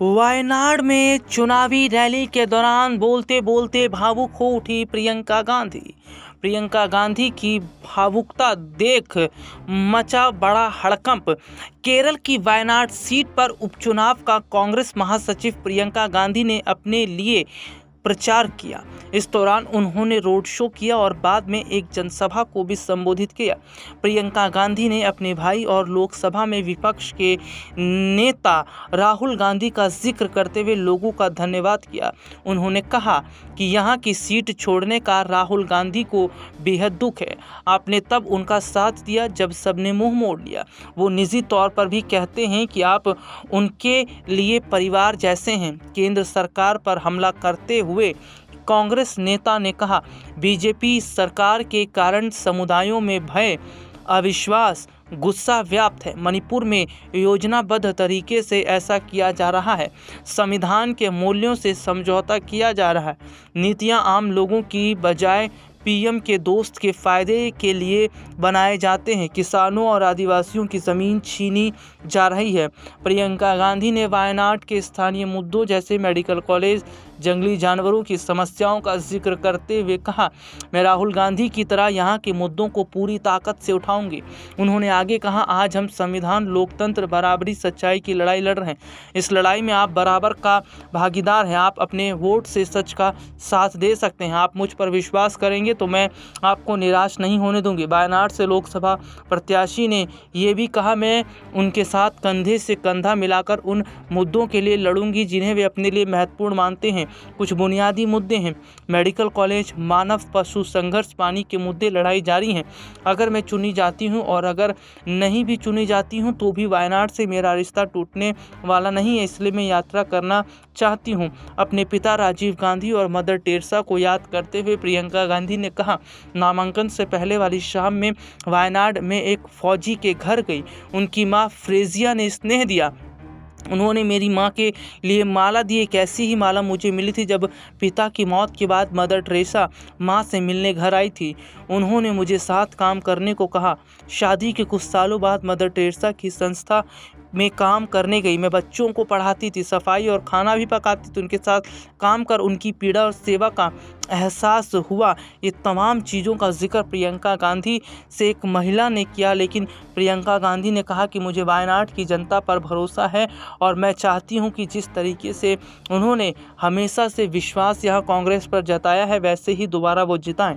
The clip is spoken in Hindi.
वायनाड में चुनावी रैली के दौरान बोलते बोलते भावुक हो उठी प्रियंका गांधी प्रियंका गांधी की भावुकता देख मचा बड़ा हड़कंप केरल की वायनाड सीट पर उपचुनाव का कांग्रेस महासचिव प्रियंका गांधी ने अपने लिए प्रचार किया इस दौरान उन्होंने रोड शो किया और बाद में एक जनसभा को भी संबोधित किया प्रियंका गांधी ने अपने भाई और लोकसभा में विपक्ष के नेता राहुल गांधी का जिक्र करते हुए लोगों का धन्यवाद किया उन्होंने कहा कि यहाँ की सीट छोड़ने का राहुल गांधी को बेहद दुख है आपने तब उनका साथ दिया जब सबने मुंह मोड़ लिया वो निजी तौर पर भी कहते हैं कि आप उनके लिए परिवार जैसे हैं केंद्र सरकार पर हमला करते हुए हुए कांग्रेस नेता ने कहा बीजेपी सरकार के कारण समुदायों में भय अविश्वास गुस्सा व्याप्त है मणिपुर में योजनाबद्ध तरीके से ऐसा किया जा रहा है संविधान के मूल्यों से समझौता किया जा रहा है नीतियां आम लोगों की बजाय पीएम के दोस्त के फायदे के लिए बनाए जाते हैं किसानों और आदिवासियों की ज़मीन छीनी जा रही है प्रियंका गांधी ने वायनाड के स्थानीय मुद्दों जैसे मेडिकल कॉलेज जंगली जानवरों की समस्याओं का जिक्र करते हुए कहा मैं राहुल गांधी की तरह यहाँ के मुद्दों को पूरी ताकत से उठाऊंगी उन्होंने आगे कहा आज हम संविधान लोकतंत्र बराबरी सच्चाई की लड़ाई लड़ रहे हैं इस लड़ाई में आप बराबर का भागीदार हैं आप अपने वोट से सच का साथ दे सकते हैं आप मुझ पर विश्वास करेंगे तो मैं आपको निराश नहीं होने दूंगी वायनाड से लोकसभा प्रत्याशी ने यह भी कहा मैं उनके साथ कंधे से कंधा मिलाकर उन मुद्दों के लिए लड़ूंगी जिन्हें वे अपने लिए महत्वपूर्ण मानते हैं कुछ बुनियादी मुद्दे हैं मेडिकल कॉलेज मानव पशु संघर्ष पानी के मुद्दे लड़ाई जारी हैं अगर मैं चुनी जाती हूँ और अगर नहीं भी चुनी जाती हूँ तो भी वायनाड से मेरा रिश्ता टूटने वाला नहीं है इसलिए मैं यात्रा करना चाहती हूँ अपने पिता राजीव गांधी और मदर टेरसा को याद करते हुए प्रियंका गांधी ने कहा नामांकन से पहले वाली शाम में वायनाड में एक फौजी के घर गई उनकी माँ फ्रेजिया ने स्नेह दिया उन्होंने मेरी माँ के लिए माला दी एक ऐसी ही माला मुझे मिली थी जब पिता की मौत के बाद मदर ट्रेसा माँ से मिलने घर आई थी उन्होंने मुझे साथ काम करने को कहा शादी के कुछ सालों बाद मदर ट्रेसा की संस्था में काम करने गई मैं बच्चों को पढ़ाती थी सफाई और खाना भी पकाती थी उनके साथ काम कर उनकी पीड़ा और सेवा का एहसास हुआ ये तमाम चीज़ों का जिक्र प्रियंका गांधी से एक महिला ने किया लेकिन प्रियंका गांधी ने कहा कि मुझे वायनाड की जनता पर भरोसा है और मैं चाहती हूं कि जिस तरीके से उन्होंने हमेशा से विश्वास यहां कांग्रेस पर जताया है वैसे ही दोबारा वो जिताएं